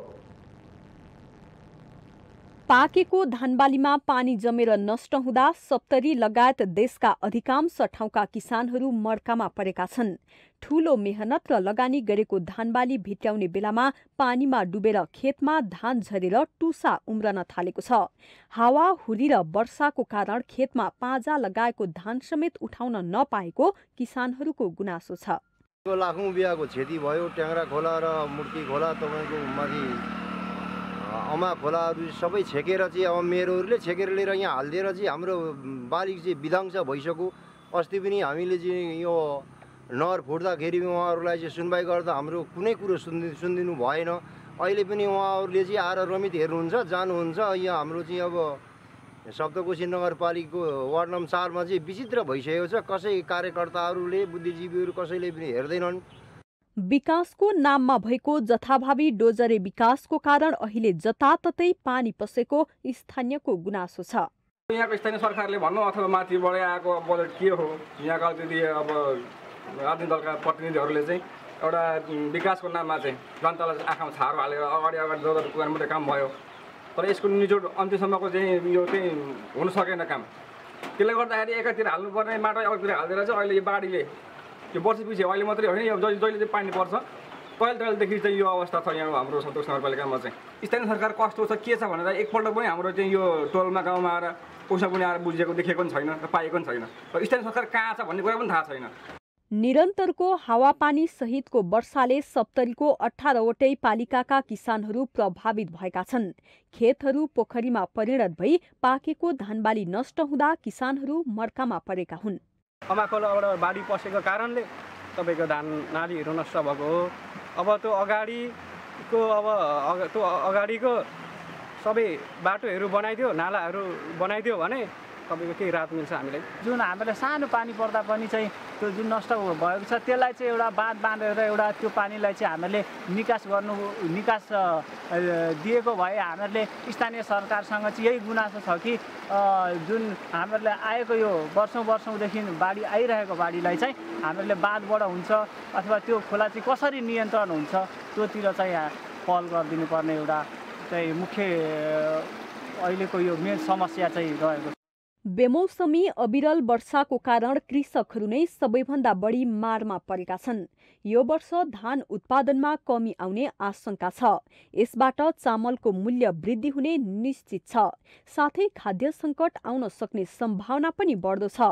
पाकेको धानबालीमा पानी जमेर नष्ट हुँदा सप्तरी लगायत देशका अधिकांश ठाउँका किसानहरू मड्कामा परेका छन् ठूलो मेहनत र लगानी गरेको धानबाली भिट्याउने बेलामा पानीमा डुबेर खेतमा धान झरेर टुसा उम्रन थालेको छ हावा हुरी र वर्षाको कारण खेतमा पाजा लगाएको धान समेत उठाउन नपाएको किसानहरूको गुनासो छ लाखौँ बिहाको क्षति भयो ट्याङ्रा खोला र मुर्की खोला तपाईँको माथि आमा खोलाहरू सबै छेकेर चाहिँ अब मेरोहरूले छेकेर लिएर यहाँ हालिदिएर चाहिँ हाम्रो बारी चाहिँ विध्वंस भइसक्यो अस्ति पनि हामीले चाहिँ यो नहर फुट्दाखेरि उहाँहरूलाई चाहिँ सुनवाई गर्दा हाम्रो कुनै कुरो सुनिदि सुनिदिनु भएन अहिले पनि उहाँहरूले चाहिँ आएर रमित हेर्नुहुन्छ जानुहुन्छ यहाँ हाम्रो चाहिँ अब सप्तकोशी नगरपालिकाको वार्ड नम्बर चारमा चाहिँ विचित्र भइसकेको छ कसै कार्यकर्ताहरूले बुद्धिजीवीहरू कसैले पनि हेर्दैनन् विकासको नाममा भएको जथाभावी डोजरे विकासको कारण अहिले जताततै पानी पसेको स्थानीयको गुनासो छ यहाँको स्थानीय सरकारले भन्नु अथवा माथिबाट आएको बजेट के हो यहाँको अलिकति अब राजनीति दलका प्रतिनिधिहरूले चाहिँ एउटा विकासको नाममा चाहिँ जनतालाई आँखामा छारो हालेर अगाडि अगाडि जो पुग्ने मात्रै काम भयो तर यसको निचोड अन्त्यसम्मको चाहिँ यो चाहिँ हुन सकेन काम त्यसले गर्दाखेरि एकातिर हाल्नुपर्ने माटो अर्कोतिर हालिदिएर चाहिँ अहिले यो बाढीले यो वर्षपछि अहिले मात्रै होइन यो जहिले जहिले चाहिँ पानी पर्छ तैल तैलदेखि चाहिँ यो अवस्था छ यहाँ हाम्रो सन्तोष नगरपालिकामा चाहिँ स्थानीय सरकार कस्तो छ के छ भनेर एकपल्ट पनि हाम्रो चाहिँ यो टोलमा गाउँमा आएर पैसा पनि आएर बुझेको देखेको पनि छैन र पाएको पनि छैन र स्थानीय सरकार कहाँ छ भन्ने कुरा पनि थाहा छैन निरन्तरको हावापानी सहितको वर्षाले सप्तरीको अठारवटै पालिकाका किसानहरू प्रभावित भएका छन् खेतहरू पोखरीमा परिणत भई पाकेको धानबाली नष्ट हुँदा किसानहरू मर्कामा परेका हुन् अमाखोलाबाट बाढी पसेको कारणले तपाईँको धान नालीहरू नष्ट भएको हो अब त्यो अगाडिको अब त्यो अगाडिको सबै बाटोहरू बनाइदियो नालाहरू बनाइदियो भने तपाईँको केही राहत मिल्छ हामीलाई जुन हामीलाई सानो पानी पर्दा पनि चाहिँ त्यो जुन नष्ट भएको छ त्यसलाई चाहिँ एउटा बाँध बाँधेर एउटा त्यो पानीलाई चाहिँ हामीले निकास गर्नु निकास दिएको भए हामीहरूले स्थानीय सरकारसँग चाहिँ यही गुनासो छ कि जुन हामीहरूले आएको यो वर्षौँ वर्षौँदेखि बाढी आइरहेको बाढीलाई चाहिँ हामीहरूले बाँधबाट हुन्छ अथवा त्यो खोला चाहिँ कसरी नियन्त्रण हुन्छ त्योतिर चाहिँ पहल गरिदिनुपर्ने एउटा चाहिँ मुख्य अहिलेको यो मेन समस्या चाहिँ रहेको बेमौसमी अविरल वर्षाको कारण कृषकहरू नै सबैभन्दा बढी मारमा परेका छन् यो वर्ष धान उत्पादनमा कमी आउने आशंका छ यसबाट चामलको मूल्य वृद्धि हुने निश्चित छ साथै खाद्य सङ्कट आउन सक्ने सम्भावना पनि बढ्दो छ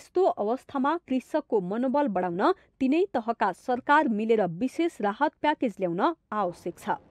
यस्तो अवस्थामा कृषकको मनोबल बढाउन तिनै तहका सरकार मिलेर विशेष राहत प्याकेज ल्याउन आवश्यक छ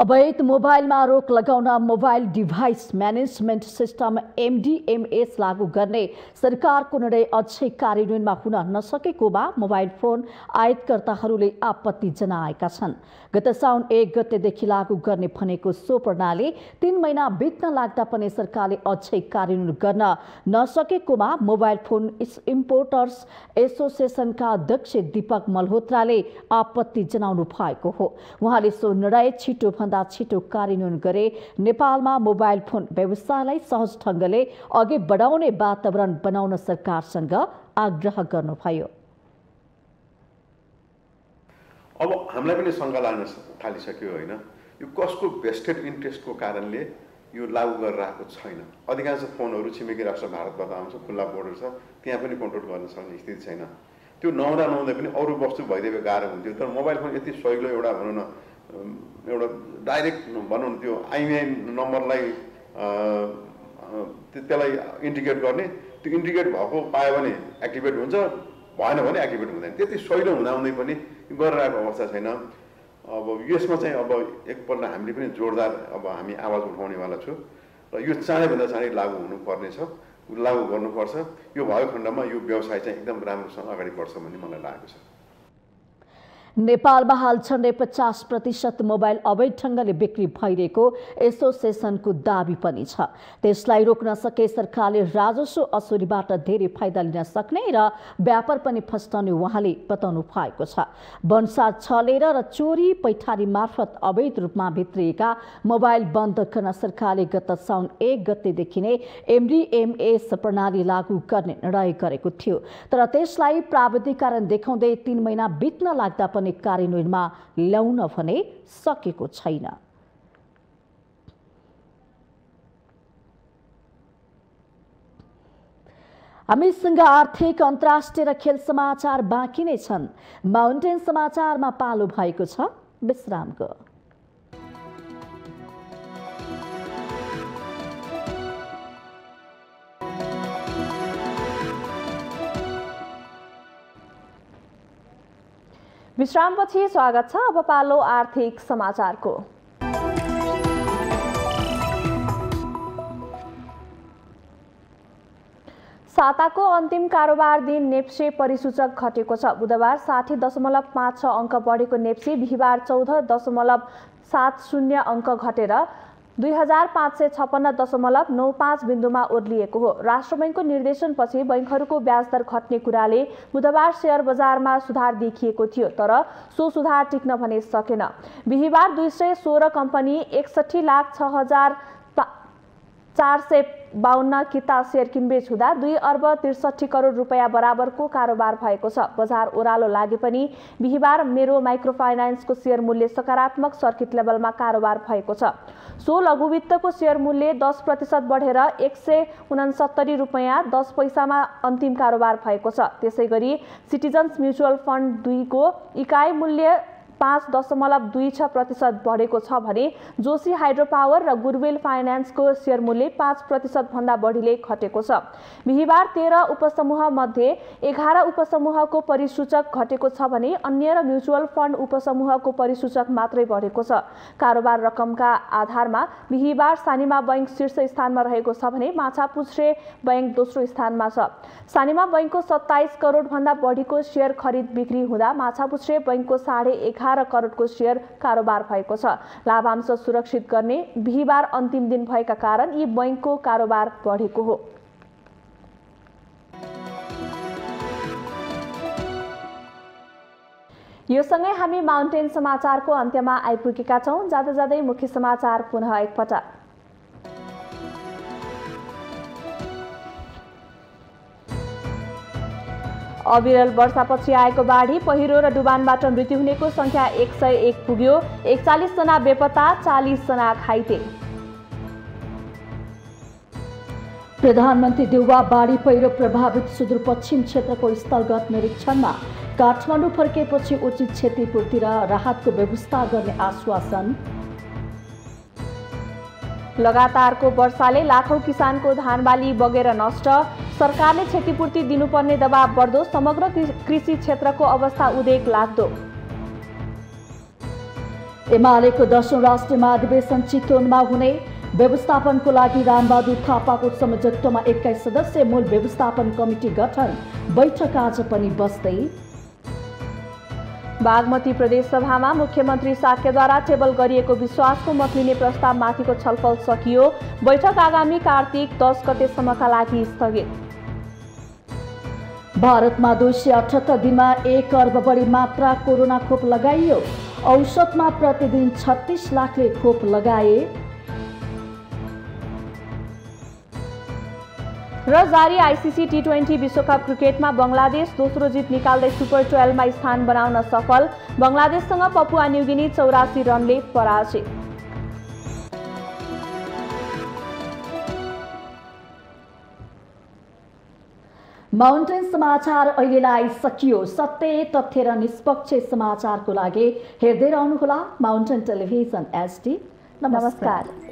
अवैध मोबाइलमा रोक लगाउन mobile device management system MDMS लागू गर्ने सरकारको निर्णय अझै कार्यान्वयनमा हुन नसकेकोमा मोबाइल फोन आयातकर्ताहरूले आपत्ति जनाएका छन् गत साउन एक गतेदेखि लागू गर्ने भनेको सो प्रणाली तीन महिना बित्न लाग्दा पनि सरकारले अझै कार्यान्वयन गर्न नसकेकोमा मोबाइल फोन इम्पोर्टर्स एसोसिएसनका अध्यक्ष दीपक मल्होत्राले आपत्ति जनाउनु भएको हो उहाँले सो निर्णय छिटो योभन्दा छिटो कार्यान्वयन गरे नेपालमा मोबाइल फोन व्यवसायलाई सहज ढङ्गले अघि बढाउने वातावरण बनाउन सरकारसँग आग्रह गर्नुभयो अब हामीलाई पनि शङ्का लाग्न थालिसक्यो होइन यो कसको भेस्टेड इन्ट्रेस्टको कारणले यो लागू गरिरहेको छैन अधिकांश फोनहरू छिमेकी राष्ट्र भारतबाट आउँछ खुल्ला बोर्डर छ त्यहाँ पनि कन्ट्रोल गर्न सक्ने स्थिति छैन त्यो नहुँदा नहुँदै पनि अरू वस्तु भइदिएको गाह्रो हुन्थ्यो तर मोबाइल फोन यति सहिलो एउटा भनौँ न एउटा डाइरेक्ट भनौँ न त्यो आइएन नम्बरलाई त्यसलाई इन्डिकेट गर्ने त्यो इन्डिकेट भएको पायो भने एक्टिभेट हुन्छ भएन भने एक्टिभेट हुँदैन त्यति सहिलो हुँदाहुँदै पनि गरिरहेको अवस्था छैन अब यसमा चाहिँ अब एकपल्ट हामीले पनि जोरदार अब हामी आवाज उठाउनेवाला छु र यो चाँडैभन्दा चाँडै लागु हुनुपर्नेछ लागु गर्नुपर्छ यो भएको खण्डमा यो व्यवसाय चाहिँ एकदम राम्रोसँग अगाडि बढ्छ भन्ने मलाई लागेको छ नेपालमा हाल झन्डै पचास प्रतिशत मोबाइल अवैध ढङ्गले बिक्री भइरहेको एसोसिएसनको दावी पनि छ त्यसलाई रोक्न सके सरकारले राजस्व असुलीबाट धेरै फाइदा लिन सक्ने र व्यापार पनि फस्टाउने उहाँले बताउनु भएको छ भन्सार छलेर र चोरी पैठारी मार्फत अवैध रूपमा भित्रिएका मोबाइल बन्द गर्न सरकारले गत साउन एक गतेदेखि नै एमडिएमएस प्रणाली लागू गर्ने निर्णय गरेको थियो तर त्यसलाई प्राविधिक कारण देखाउँदै तिन महिना बित्न लाग्दा पनि गर्ने कार्यान्वयनमा ल्याउन भने सकेको छैन हामीसँग आर्थिक अन्तर्राष्ट्रिय र खेल समाचार बाँकी नै छन् माउन्टेन समाचारमा पालो भएको छ विश्रामको विश्रामपछि स्वागत छ अब पालो आर्थिक समाचारको साताको अन्तिम कारोबार दिन नेप्से परिसूचक घटेको छ बुधबार साठी दशमलव पाँच छ अङ्क बढेको नेप्से बिहिबार चौध दशमलव सात शून्य अङ्क घटेर दुई हजार पाँच सय छप्पन्न दशमलव नौ पाँच बिन्दुमा ओर्लिएको हो राष्ट्र ब्याङ्कको निर्देशनपछि बैङ्कहरूको ब्याजदर घट्ने कुराले बुधबार सेयर बजारमा सुधार देखिएको थियो तर सो सुधार टिक्न भने सकेन बिहिबार दुई सय सोह्र कम्पनी एकसठी लाख छ हजार चार सय बाहन्न किता सेयर किनबेच हुँदा दुई अर्ब त्रिसठी करोड रुपियाँ बराबरको कारोबार भएको छ बजार ओह्रालो लागे पनि बिहिबार मेरो माइक्रो फाइनेन्सको सेयर मूल्य सकारात्मक सर्किट लेभलमा कारोबार भएको छ सो लघुवित्तको सेयर मूल्य दस प्रतिशत बढेर एक सय उनासत्तरी रुपियाँ दस पैसामा अन्तिम कारोबार भएको छ त्यसै गरी सिटिजन्स म्युचुअल फन्ड दुईको इकाइ मूल्य पाँच दशमलव दुई छ प्रतिशत बढेको छ भने जोशी हाइड्रो पावर र गुडविल फाइनेन्सको सेयर मूल्य पाँच प्रतिशतभन्दा बढीले घटेको छ बिहिबार तेह्र उपसमूह मध्ये एघार उपसमूहको परिसूचक घटेको छ भने अन्य र म्युचुअल फन्ड उपसमूहको परिसूचक मात्रै बढेको छ कारोबार रकमका आधारमा बिहिबार सानिमा बैङ्क शीर्ष स्थानमा रहेको छ भने माछापुछ्रे बैङ्क दोस्रो स्थानमा छ सानिमा बैङ्कको सत्ताइस करोडभन्दा बढीको सेयर खरिद बिक्री हुँदा माछापुछ्रे बैङ्कको साढे एघार अठार करोडको सेयर कारोबार भएको छ लाभांश सुरक्षित गर्ने बिहिबार अन्तिम दिन भएका कारण यी बैङ्कको कारोबार बढेको हो यो सँगै हामी माउन्टेन समाचारको अन्त्यमा आइपुगेका छौँ जाँदा जाँदै मुख्य समाचार पुनः एकपटक अविरल वर्षापछि आएको बाढी पहिरो र डुबानबाट मृत्यु हुनेको संख्या एक सय एक पुग्यो एकचालिसजना बेपत्ता चालिसजना घाइते प्रधानमन्त्री देउवा बाढी पहिरो प्रभावित सुदूरपश्चिम क्षेत्रको स्थलगत निरीक्षणमा काठमाडौँ फर्केपछि उचित क्षतिपूर्ति र राहतको व्यवस्था गर्ने आश्वासन लगातारको वर्षाले लाखौँ किसानको धानबाली बगेर नष्ट सरकारले क्षतिपूर्ति दिनुपर्ने दबाव बढ्दो समग्र कृषि क्षेत्रको अवस्था उदेक लाग्दो एमालेको दसौँ राष्ट्रिय महाधिवेशन चितवनमा हुने व्यवस्थापनको लागि रामबहादुर थापाको संयुक्तमा एक्काइस सदस्य मूल व्यवस्थापन कमिटी गठन बैठक आज पनि बस्दै बागमती प्रदेश सभामा मुख्यमन्त्री साक्यद्वारा टेबल गरिएको विश्वासको मत लिने प्रस्तावमाथिको छलफल सकियो बैठक आगामी कार्तिक दस गतेसम्मका लागि स्थगित भारतमा दुई सय अठहत्तर दिनमा एक अर्ब बढी मात्रा कोरोना खोप लगाइयो औसतमा प्रतिदिन छत्तिस लाखले खोप लगाए र जारी आइसिसी टी ट्वेन्टी विश्वकप क्रिकेटमा बङ्गलादेश दोस्रो जित निकाल्दै सुपर टुवेल्भमा स्थान बनाउन सफल बङ्गलादेशसँग पपुवा न्युगिनी चौरासी रनले पराजित माउन्टेन समाचार अहिलेलाई सकियो सत्य तथ्य र निष्पक्ष समाचारको लागि हेर्दै रहनुहोला माउन्टेन टेलिभिजन एसडी नमस्कार